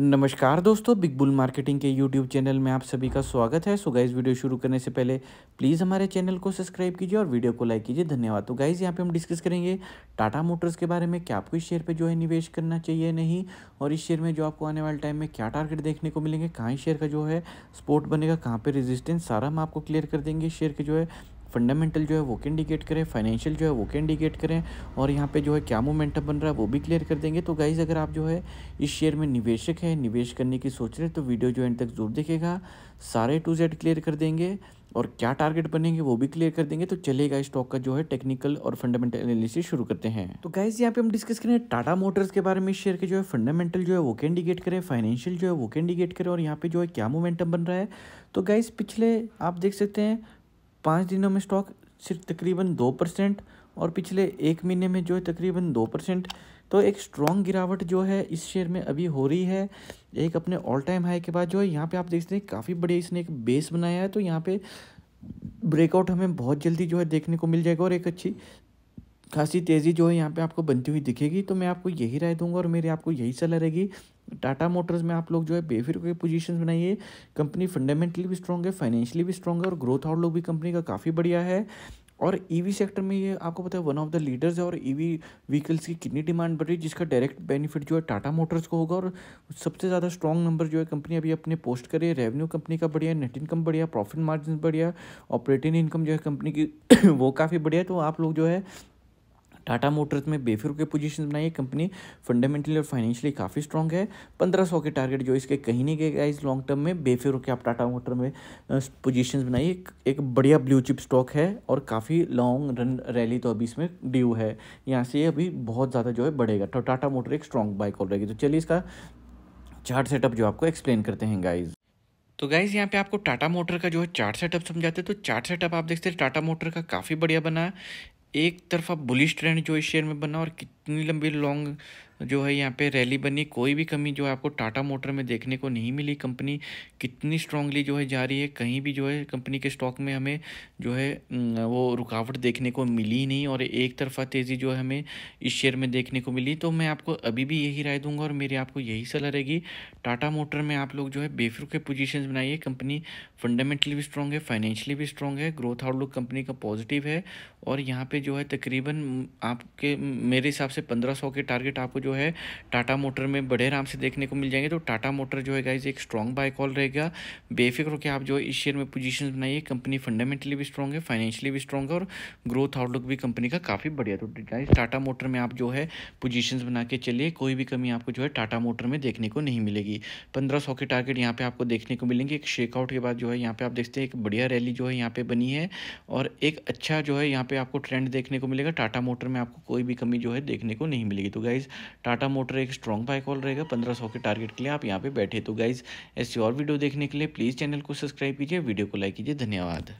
नमस्कार दोस्तों big bull marketing के यूट्यूब चैनल में आप सभी का स्वागत है सो गाइज वीडियो शुरू करने से पहले प्लीज़ हमारे चैनल को सब्सक्राइब कीजिए और वीडियो को लाइक कीजिए धन्यवाद तो गाइज यहाँ पे हम डिस्कस करेंगे टाटा मोटर्स के बारे में क्या आपको इस शेयर पे जो है निवेश करना चाहिए नहीं और इस शेयर में जो आपको आने वाले टाइम में क्या टारगेट देखने को मिलेंगे कहाँ शेयर का जो है स्पोर्ट बनेगा कहाँ पर रेजिस्टेंस सारा हम आपको क्लियर कर देंगे शेयर के जो है फंडामेंटल जो है वो के इंडिकेट करें फाइनेंशियल जो है वो के इंडिकेट करें और यहाँ पे जो है क्या मोमेंटम बन रहा है वो भी क्लियर कर देंगे तो गाइज़ अगर आप जो है इस शेयर में निवेशक है निवेश करने की सोच रहे हैं तो वीडियो जो एंड तक जरूर देखेगा सारे टू जेड क्लियर कर देंगे और क्या टारगेट बनेंगे वो भी क्लियर कर देंगे तो चलेगा स्टॉक का जो है टेक्निकल और फंडामेंटल एनालिसिस शुरू करते हैं तो गाइज यहाँ पे हम डिस्कस करें टाटा मोटर्स के बारे में शेयर के जो है फंडामेंटल जो है वो के इंडिकेट करें फाइनेंशियल जो है वो के इंडिकेट करें और यहाँ पे जो है क्या मोमेंटम बन रहा है तो गाइज पिछले आप देख सकते हैं पाँच दिनों में स्टॉक सिर्फ तकरीबन दो परसेंट और पिछले एक महीने में जो है तकरीबन दो परसेंट तो एक स्ट्रॉन्ग गिरावट जो है इस शेयर में अभी हो रही है एक अपने ऑल टाइम हाई के बाद जो है यहाँ पे आप देखते हैं काफ़ी बड़े इसने एक बेस बनाया है तो यहाँ पे ब्रेकआउट हमें बहुत जल्दी जो है देखने को मिल जाएगा और एक अच्छी खासी तेज़ी जो है यहाँ पे आपको बनती हुई दिखेगी तो मैं आपको यही राय दूंगा और मेरी आपको यही सलाह रहेगी टाटा मोटर्स में आप लोग जो है बेफिर के पोजीशन बनाइए कंपनी फंडामेंटली भी स्ट्रॉग है फाइनेंशियली भी स्ट्रॉग है और ग्रोथ आउटलुक भी कंपनी का काफ़ी बढ़िया है और ईवी e सेक्टर में ये आपको पता है वन ऑफ द लीडर्स है और ईवी e व्हीकल्स की कितनी डिमांड बढ़ रही है जिसका डायरेक्ट बेनिफिट जो है टाटा मोटर्स को होगा और सबसे ज़्यादा स्ट्रॉन्ग नंबर जो है कंपनी अभी अपने पोस्ट करे रेवेन्यू कंपनी का बढ़िया नेट इनकम बढ़िया प्रॉफिट मार्जिन बढ़िया ऑपरेटिंग इनकम जो है कंपनी की वो काफ़ी बढ़िया तो आप लोग जो है टाटा मोटर्स में बेफिर के पोजीशन बनाई है कंपनी फंडामेंटली और फाइनेंशियली काफ़ी स्ट्रॉन्ग है पंद्रह सौ के टारगेट जो इसके कहीं नहीं गए गाइज लॉन्ग टर्म में बेफिर के आप टाटा मोटर में पोजीशंस बनाई एक, एक बढ़िया ब्लू चिप स्टॉक है और काफ़ी लॉन्ग रन रैली तो अभी इसमें ड्यू है यहाँ से अभी बहुत ज़्यादा जो है बढ़ेगा तो टाटा मोटर एक स्ट्रॉन्ग बाइक और रहेगी तो चलिए इसका चार्ट सेटअप जो आपको एक्सप्लेन करते हैं गाइज तो गाइज़ यहाँ पे आपको टाटा मोटर का जो है चार्ट सेटअप समझाते हैं तो चार्ट सेटअप आप देखते हैं टाटा मोटर का काफ़ी बढ़िया बना है एक तरफा बुलिश ट्रेंड जो इस शेयर में बना और कितनी लंबी लॉन्ग जो है यहाँ पे रैली बनी कोई भी कमी जो है आपको टाटा मोटर में देखने को नहीं मिली कंपनी कितनी स्ट्रांगली जो है जा रही है कहीं भी जो है कंपनी के स्टॉक में हमें जो है वो रुकावट देखने को मिली नहीं और एक तरफा तेज़ी जो है हमें इस शेयर में देखने को मिली तो मैं आपको अभी भी यही राय दूंगा और मेरी आपको यही सलाह रहेगी टाटा मोटर में आप लोग जो है बेफरूक के बनाइए कंपनी फंडामेंटली भी स्ट्रांग है फाइनेंशियली भी स्ट्रांग है ग्रोथ आउटलुक कंपनी का पॉजिटिव है और यहाँ पर जो है तकरीबन आपके मेरे हिसाब से पंद्रह के टारगेट आपको जो जो है टाटा मोटर में बड़े आराम से देखने को मिल जाएंगे तो टाटा मोटर जो है गाइज एक स्ट्रॉन्ग बाय कॉल रहेगा बेफिक्र होकर आप जो इस शेयर में पोजीशन बनाइए कंपनी फंडामेंटली भी स्ट्रॉन्ग है फाइनेंशियली भी स्ट्रॉन्ग है और ग्रोथ आउटलुक भी कंपनी का काफ़ी बढ़िया तो गाइज टाटा मोटर में आप जो है पोजिशन बना के चलिए कोई भी कमी आपको जो है टाटा मोटर में देखने को नहीं मिलेगी पंद्रह सौ के टारगेट यहाँ पे आपको देखने को मिलेंगे एक शेकआउट के बाद जो है यहाँ पे आप देखते हैं एक बढ़िया रैली जो है यहाँ पे बनी है और एक अच्छा जो है यहाँ पे आपको ट्रेंड देखने को मिलेगा टाटा मोटर में आपको कोई भी कमी जो है देखने को नहीं मिलेगी तो गाइज़ टाटा मोटर एक स्ट्रॉन्ग बाइक ऑल रहेगा पंद्रह के टारगेट के लिए आप यहाँ पर बैठे तो गाइज ऐसी और वीडियो देखने के लिए प्लीज़ चैनल को सब्सक्राइब कीजिए वीडियो को लाइक कीजिए धन्यवाद